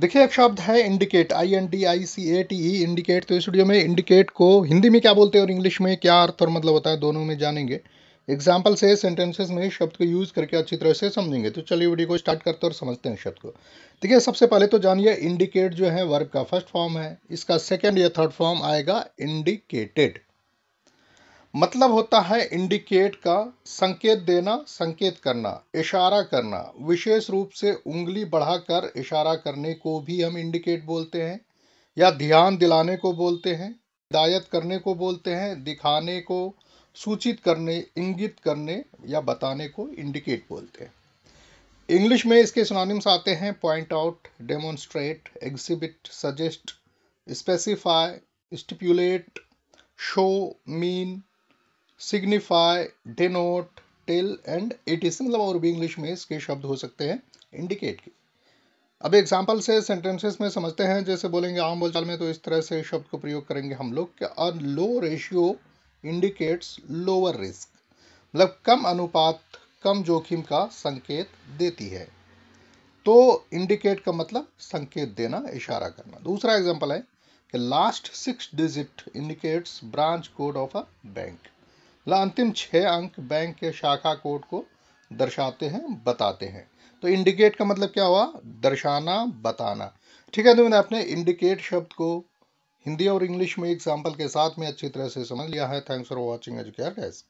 देखिए एक शब्द है indicate I N D I C A T E indicate तो इस वीडियो में इंडिकेट को हिंदी में क्या बोलते हैं और इंग्लिश में क्या अर्थ और मतलब होता है दोनों में जानेंगे एग्जाम्पल से सेंटेंसेस में शब्द को यूज़ करके अच्छी तरह से समझेंगे तो चलिए वीडियो को स्टार्ट करते हैं और समझते हैं शब्द को देखिए सबसे पहले तो जानिए इंडिकेट जो है वर्ब का फर्स्ट फॉर्म है इसका सेकेंड या थर्ड फॉर्म आएगा इंडिकेटेड मतलब होता है इंडिकेट का संकेत देना संकेत करना इशारा करना विशेष रूप से उंगली बढ़ाकर इशारा करने को भी हम इंडिकेट बोलते हैं या ध्यान दिलाने को बोलते हैं हिदायत करने को बोलते हैं दिखाने को सूचित करने इंगित करने या बताने को इंडिकेट बोलते हैं इंग्लिश में इसके सुनानिम्स आते हैं point out demonstrate exhibit suggest specify stipulate show mean signify denote tell and it is मतलब और भी इंग्लिश में इसके शब्द हो सकते हैं इंडिकेट के अब एग्जाम्पल से सेंटेंसेस में समझते हैं जैसे बोलेंगे आम बोलचाल में तो इस तरह से शब्द को प्रयोग करेंगे हम लोग low ratio indicates lower risk मतलब कम अनुपात कम जोखिम का संकेत देती है तो इंडिकेट का मतलब संकेत देना इशारा करना दूसरा एग्जाम्पल है कि last six digit indicates branch code of a bank अंतिम छः अंक बैंक के शाखा कोड को दर्शाते हैं बताते हैं तो इंडिकेट का मतलब क्या हुआ दर्शाना बताना ठीक है तो मैंने अपने इंडिकेट शब्द को हिंदी और इंग्लिश में एग्जाम्पल के साथ में अच्छी तरह से समझ लिया है thanks for watching Educare gas